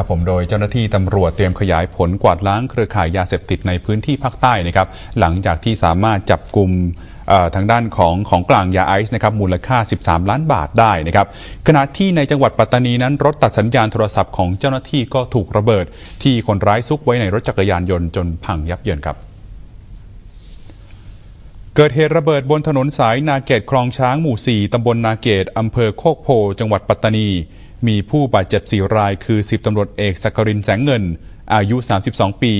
ครับผมโดยเจ้าหน้าที่ตำรวจเตรียมขยายผล กวาดล้างเครือข่ายยาเสพติดในพื้นที่ภาคใต้นะครับหลังจากที่สามารถจับกลุ่มทางด้านของของกลางยาไอซ์นะครับมูลค่า 13 ล้านบาทได้นะครับขณะที่ในจังหวัดปัตตานีนั้น รถตัดสัญญาณโทรศัพท์ของเจ้าหน้าที่ก็ถูกระเบิดที่คนร้ายซุกไว้ในรถจักรยานยนต์จนพังยับเยินครับเกิดเหตุระเบิดบนถนนสายนาเกตคลองช้างหมู่4ตำบลนาเกตอำเภอโคกโพ จังหวัดปัตตานีมีผู้บาดเจ็บ4 รายคือ สิบตำรวจเอกสักรินแสงเงิน อายุ 32 ปี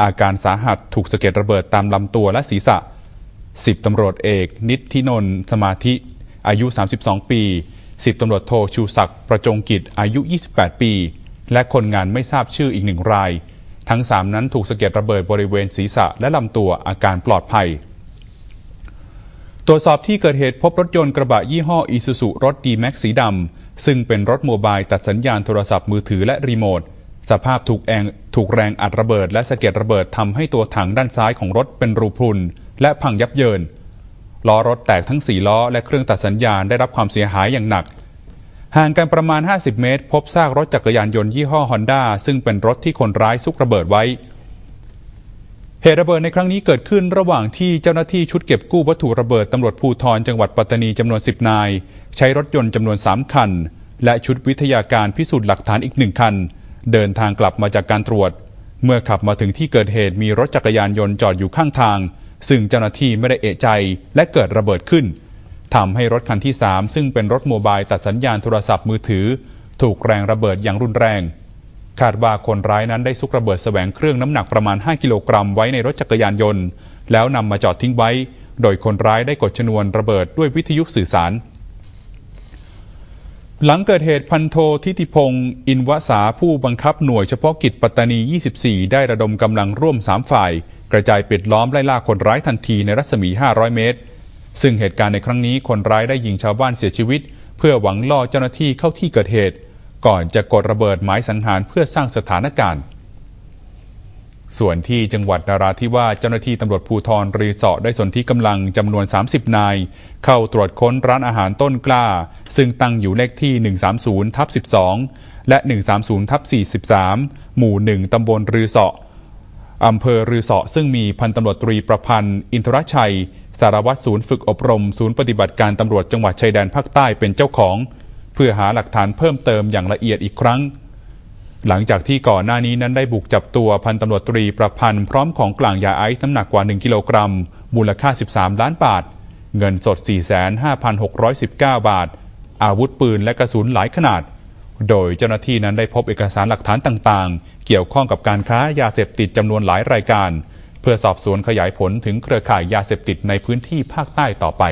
อาการสาหัส ถูกสะเก็ดระเบิดตามลำตัวและศีรษะ สิบตำรวจเอกนิธินนท์สมาธิ อายุ 32 ปี สิบตำรวจโทชูศักดิ์ประจงกิจ อายุ 28 ปี และคนงานไม่ทราบชื่ออีกหนึ่งราย ทั้ง 3 นั้นถูกสะเก็ดระเบิดบริเวณศีรษะและลำตัว อาการปลอดภัยตรวจสอบที่เกิดเหตุพบรถยนต์กระบะยี่ห้ออีซูซุรถดีแม็กสีดำซึ่งเป็นรถโมบายตัดสัญญาณโทรศัพท์มือถือและรีโมทสภาพถูกแอง ถูกแรงอัดระเบิดและสะเก็ดระเบิดทำให้ตัวถังด้านซ้ายของรถเป็นรูพรุน และพังยับเยิน ล้อรถแตกทั้งสีล้อและเครื่องตัดสัญญาณได้รับความเสียหายอย่างหนักห่างกันประมาณ 50 เมตรพบซากรถจักรยานยนต์ยี่ห้อฮอนด้าซึ่งเป็นรถที่คนร้ายซุกระเบิดไว้เหตุระเบิดในครั้งนี้เกิดขึ้นระหว่างที่เจ้าหน้าที่ชุดเก็บกู้วัตถุระเบิดตำรวจภูธรจังหวัดปัตตานีจำนวน 10นายใช้รถยนต์จำนวน 3 คัน และชุดวิทยาการพิสูจน์หลักฐานอีกหนึ่งคัน เดินทางกลับมาจากการตรวจ เมื่อขับมาถึงที่เกิดเหตุมีรถจักรยานยนต์จอดอยู่ข้างทาง ซึ่งเจ้าหน้าที่ไม่ได้เอะใจและเกิดระเบิดขึ้นทำให้รถคันที่ 3 ซึ่งเป็นรถโมบายตัดสัญญาณโทรศัพท์มือถือ ถูกแรงระเบิดอย่างรุนแรงคาดว่าคนร้ายนั้นได้ซุกระเบิดแสวงเครื่องน้ำหนักประมาณ 5 กิโลกรัมไว้ในรถจักรยานยนต์ แล้วนำมาจอดทิ้งไว้ โดยคนร้ายได้กดชนวนระเบิดด้วยวิทยุสื่อสาร หลังเกิดเหตุพันโททิติพงศ์อินวสาผู้บังคับหน่วยเฉพาะกิจปัตตานี 24 ได้ระดมกำลังร่วม 3 ฝ่าย กระจายปิดล้อมไล่ล่าคนร้ายทันทีในรัศมี 500 เมตร ซึ่งเหตุการณ์ในครั้งนี้คนร้ายได้ยิงชาวบ้านเสียชีวิต เพื่อหวังล่อเจ้าหน้าที่เข้าที่เกิดเหตุก่อนจะกดระเบิดไม้สังหารเพื่อสร้างสถานการณ์ ส่วนที่จังหวัดนาราธิวาสเจ้าหน้าที่ตำรวจภูทรรีสอร์ทได้สนที่กำลังจำนวน 30 นาย เข้าตรวจค้นร้านอาหารต้นกล้า ซึ่งตั้งอยู่เลขที่ 130ทับ12 และ 130ทับ43 หมู่ 1 ตำบลรือสออำเภอรือสอซึ่งมีพันตำรวจตรีประพันธ์ อินทรชัยสารวัตรศูนย์ฝึกอบรม ศูนย์ปฏิบัติการตำรวจจังหวัดชายแดนภาคใต้เป็นเจ้าของเพื่อหาหลักฐานเพิ่มเติมอย่างละเอียดอีกครั้ง หลังจากที่ก่อนหน้านี้นั้นได้บุกจับตัวพันตำรวจตรีประพันธ์พร้อมของกลางยาไอซ์น้ำหนักกว่า 1 กิโลกรัมมูลค่า 13 ล้านบาท เงินสด 45,619 บาท อาวุธปืนและกระสุนหลายขนาด โดยเจ้าหน้าที่นั้นได้พบเอกสารหลักฐานต่างๆ เกี่ยวข้องกับการค้ายาเสพติดจำนวนหลายรายการ เพื่อสอบสวนขยายผลถึงเครือข่ายยาเสพติดในพื้นที่ภาคใต้ต่อไป